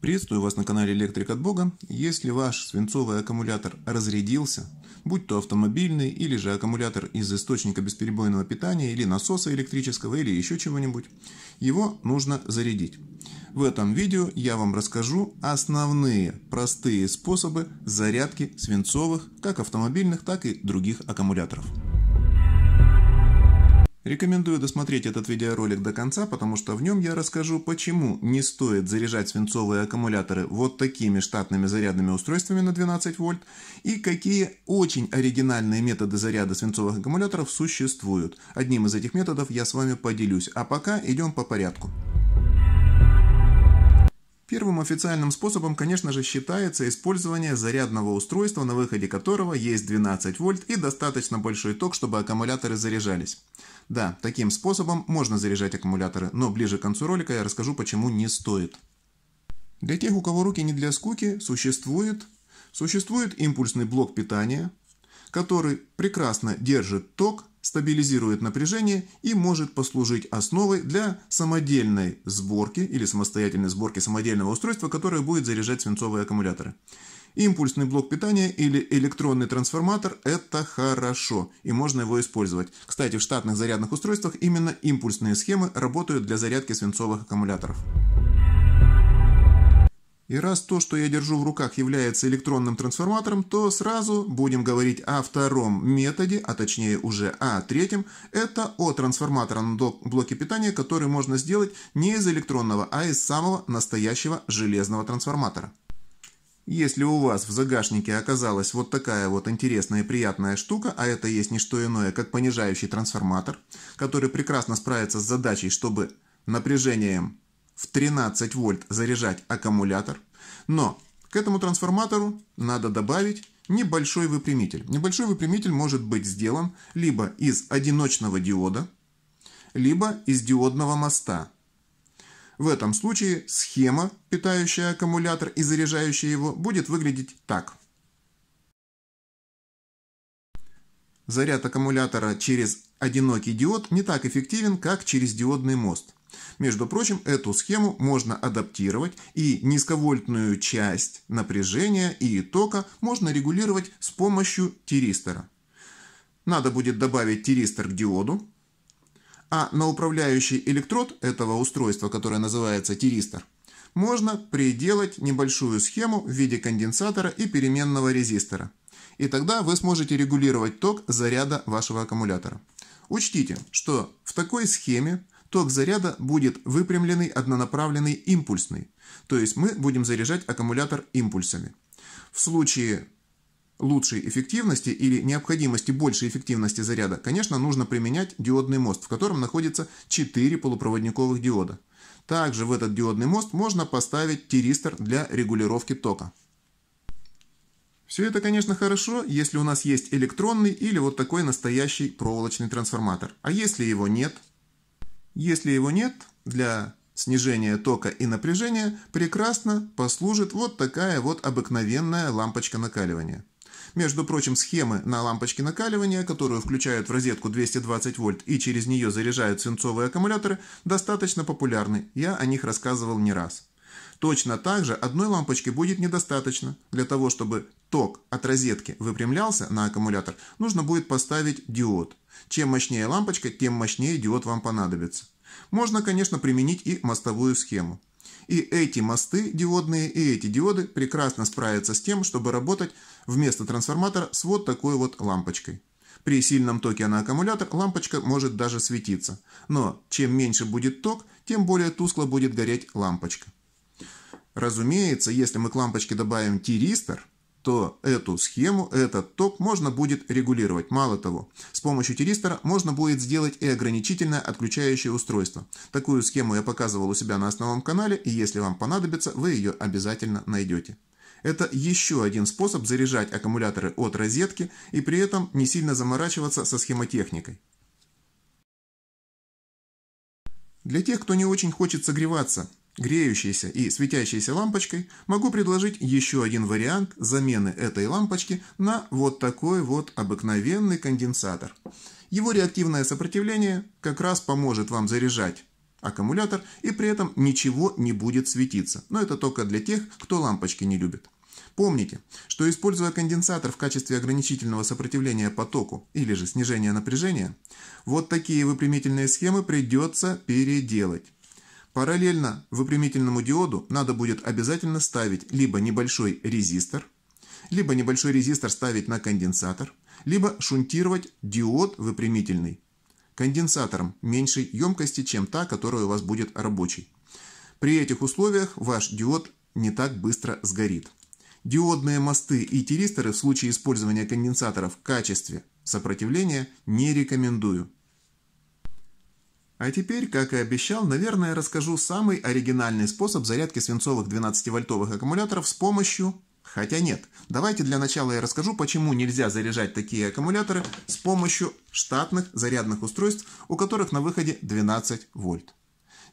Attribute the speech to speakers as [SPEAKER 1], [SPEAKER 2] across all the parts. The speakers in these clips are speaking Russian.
[SPEAKER 1] Приветствую вас на канале Электрик от Бога. Если ваш свинцовый аккумулятор разрядился, будь то автомобильный или же аккумулятор из источника бесперебойного питания или насоса электрического или еще чего-нибудь, его нужно зарядить. В этом видео я вам расскажу основные простые способы зарядки свинцовых как автомобильных, так и других аккумуляторов. Рекомендую досмотреть этот видеоролик до конца, потому что в нем я расскажу, почему не стоит заряжать свинцовые аккумуляторы вот такими штатными зарядными устройствами на 12 вольт и какие очень оригинальные методы заряда свинцовых аккумуляторов существуют. Одним из этих методов я с вами поделюсь, а пока идем по порядку. Первым официальным способом, конечно же, считается использование зарядного устройства, на выходе которого есть 12 вольт и достаточно большой ток, чтобы аккумуляторы заряжались. Да, таким способом можно заряжать аккумуляторы, но ближе к концу ролика я расскажу, почему не стоит. Для тех, у кого руки не для скуки, существует, существует импульсный блок питания, который прекрасно держит ток стабилизирует напряжение и может послужить основой для самодельной сборки или самостоятельной сборки самодельного устройства, которое будет заряжать свинцовые аккумуляторы. Импульсный блок питания или электронный трансформатор – это хорошо, и можно его использовать. Кстати, в штатных зарядных устройствах именно импульсные схемы работают для зарядки свинцовых аккумуляторов. И раз то, что я держу в руках, является электронным трансформатором, то сразу будем говорить о втором методе, а точнее уже о третьем. Это о трансформаторном блоке питания, который можно сделать не из электронного, а из самого настоящего железного трансформатора. Если у вас в загашнике оказалась вот такая вот интересная и приятная штука, а это есть не что иное, как понижающий трансформатор, который прекрасно справится с задачей, чтобы напряжением в 13 вольт заряжать аккумулятор. Но к этому трансформатору надо добавить небольшой выпрямитель. Небольшой выпрямитель может быть сделан либо из одиночного диода, либо из диодного моста. В этом случае схема, питающая аккумулятор и заряжающая его, будет выглядеть так. Заряд аккумулятора через одинокий диод не так эффективен, как через диодный мост – между прочим, эту схему можно адаптировать и низковольтную часть напряжения и тока можно регулировать с помощью тиристора. Надо будет добавить тиристор к диоду, а на управляющий электрод этого устройства, которое называется тиристор, можно приделать небольшую схему в виде конденсатора и переменного резистора. И тогда вы сможете регулировать ток заряда вашего аккумулятора. Учтите, что в такой схеме ток заряда будет выпрямленный, однонаправленный, импульсный. То есть мы будем заряжать аккумулятор импульсами. В случае лучшей эффективности или необходимости большей эффективности заряда, конечно, нужно применять диодный мост, в котором находится 4 полупроводниковых диода. Также в этот диодный мост можно поставить тиристор для регулировки тока. Все это, конечно, хорошо, если у нас есть электронный или вот такой настоящий проволочный трансформатор. А если его нет – если его нет, для снижения тока и напряжения прекрасно послужит вот такая вот обыкновенная лампочка накаливания. Между прочим, схемы на лампочке накаливания, которую включают в розетку 220 вольт и через нее заряжают свинцовые аккумуляторы, достаточно популярны, я о них рассказывал не раз. Точно так же одной лампочки будет недостаточно. Для того, чтобы ток от розетки выпрямлялся на аккумулятор, нужно будет поставить диод. Чем мощнее лампочка, тем мощнее диод вам понадобится. Можно, конечно, применить и мостовую схему. И эти мосты диодные, и эти диоды прекрасно справятся с тем, чтобы работать вместо трансформатора с вот такой вот лампочкой. При сильном токе на аккумулятор лампочка может даже светиться. Но чем меньше будет ток, тем более тускло будет гореть лампочка. Разумеется, если мы к лампочке добавим тиристор, то эту схему, этот ток можно будет регулировать. Мало того, с помощью тиристора можно будет сделать и ограничительное отключающее устройство. Такую схему я показывал у себя на основном канале, и если вам понадобится, вы ее обязательно найдете. Это еще один способ заряжать аккумуляторы от розетки и при этом не сильно заморачиваться со схемотехникой. Для тех, кто не очень хочет согреваться греющейся и светящейся лампочкой, могу предложить еще один вариант замены этой лампочки на вот такой вот обыкновенный конденсатор. Его реактивное сопротивление как раз поможет вам заряжать аккумулятор и при этом ничего не будет светиться. Но это только для тех, кто лампочки не любит. Помните, что используя конденсатор в качестве ограничительного сопротивления потоку или же снижения напряжения, вот такие выпрямительные схемы придется переделать. Параллельно выпрямительному диоду надо будет обязательно ставить либо небольшой резистор, либо небольшой резистор ставить на конденсатор, либо шунтировать диод выпрямительный конденсатором меньшей емкости, чем та, которая у вас будет рабочей. При этих условиях ваш диод не так быстро сгорит. Диодные мосты и тиристоры в случае использования конденсатора в качестве сопротивления не рекомендую. А теперь, как и обещал, наверное, расскажу самый оригинальный способ зарядки свинцовых 12-вольтовых аккумуляторов с помощью... Хотя нет, давайте для начала я расскажу, почему нельзя заряжать такие аккумуляторы с помощью штатных зарядных устройств, у которых на выходе 12 вольт.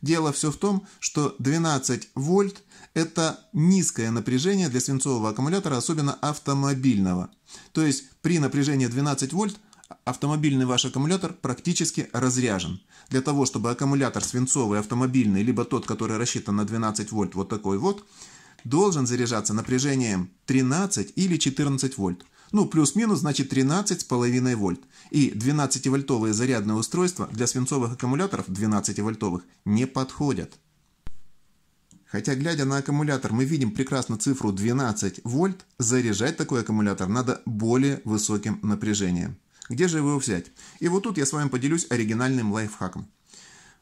[SPEAKER 1] Дело все в том, что 12 вольт – это низкое напряжение для свинцового аккумулятора, особенно автомобильного. То есть при напряжении 12 вольт автомобильный ваш аккумулятор практически разряжен. Для того, чтобы аккумулятор свинцовый, автомобильный, либо тот, который рассчитан на 12 вольт, вот такой вот, должен заряжаться напряжением 13 или 14 вольт. Ну, плюс-минус, значит 13,5 вольт. И 12-вольтовые зарядные устройства для свинцовых аккумуляторов 12-вольтовых не подходят. Хотя, глядя на аккумулятор, мы видим прекрасно цифру 12 вольт, заряжать такой аккумулятор надо более высоким напряжением. Где же его взять? И вот тут я с вами поделюсь оригинальным лайфхаком.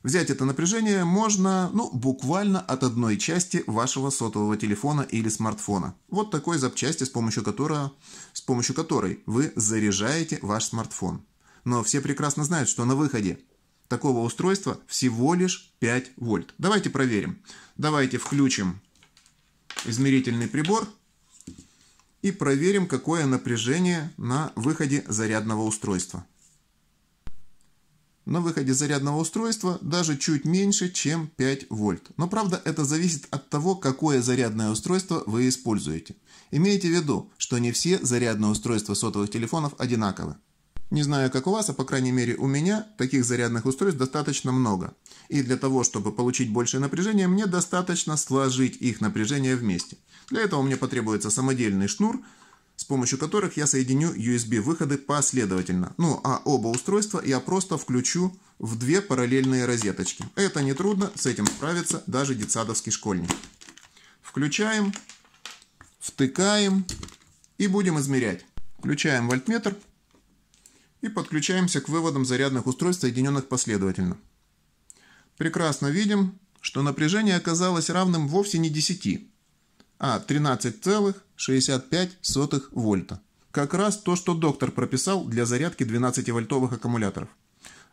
[SPEAKER 1] Взять это напряжение можно, ну, буквально от одной части вашего сотового телефона или смартфона. Вот такой запчасти, с помощью, которого, с помощью которой вы заряжаете ваш смартфон. Но все прекрасно знают, что на выходе такого устройства всего лишь 5 вольт. Давайте проверим. Давайте включим измерительный прибор – и проверим, какое напряжение на выходе зарядного устройства. На выходе зарядного устройства даже чуть меньше, чем 5 вольт. Но правда это зависит от того, какое зарядное устройство вы используете. Имейте в виду, что не все зарядные устройства сотовых телефонов одинаковы. Не знаю, как у вас, а по крайней мере у меня таких зарядных устройств достаточно много. И для того, чтобы получить большее напряжение, мне достаточно сложить их напряжение вместе. Для этого мне потребуется самодельный шнур, с помощью которых я соединю USB-выходы последовательно. Ну, а оба устройства я просто включу в две параллельные розеточки. Это нетрудно, с этим справится даже детсадовский школьник. Включаем, втыкаем и будем измерять. Включаем вольтметр и подключаемся к выводам зарядных устройств, соединенных последовательно. Прекрасно видим, что напряжение оказалось равным вовсе не 10, а 13,65 вольта. Как раз то, что доктор прописал для зарядки 12-вольтовых аккумуляторов.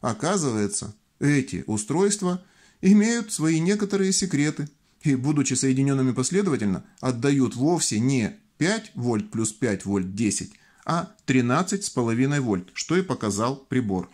[SPEAKER 1] Оказывается, эти устройства имеют свои некоторые секреты и, будучи соединенными последовательно, отдают вовсе не 5 вольт плюс 5 вольт 10, а 13,5 вольт, что и показал прибор.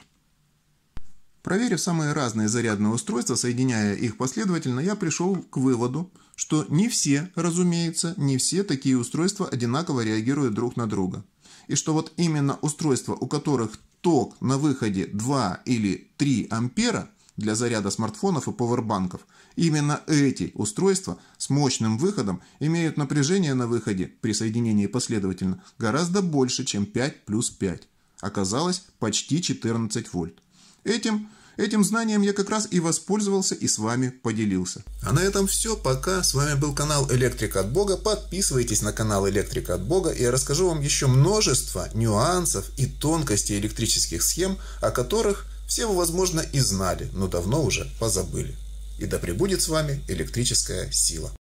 [SPEAKER 1] Проверив самые разные зарядные устройства, соединяя их последовательно, я пришел к выводу, что не все, разумеется, не все такие устройства одинаково реагируют друг на друга. И что вот именно устройства, у которых ток на выходе 2 или 3 ампера – для заряда смартфонов и пауэрбанков. Именно эти устройства с мощным выходом имеют напряжение на выходе при соединении последовательно гораздо больше, чем 5 плюс 5. Оказалось почти 14 вольт. Этим Этим знанием я как раз и воспользовался и с вами поделился. А на этом все. Пока. С вами был канал Электрика от Бога. Подписывайтесь на канал Электрика от Бога. И я расскажу вам еще множество нюансов и тонкостей электрических схем, о которых все вы, возможно, и знали, но давно уже позабыли. И да пребудет с вами электрическая сила.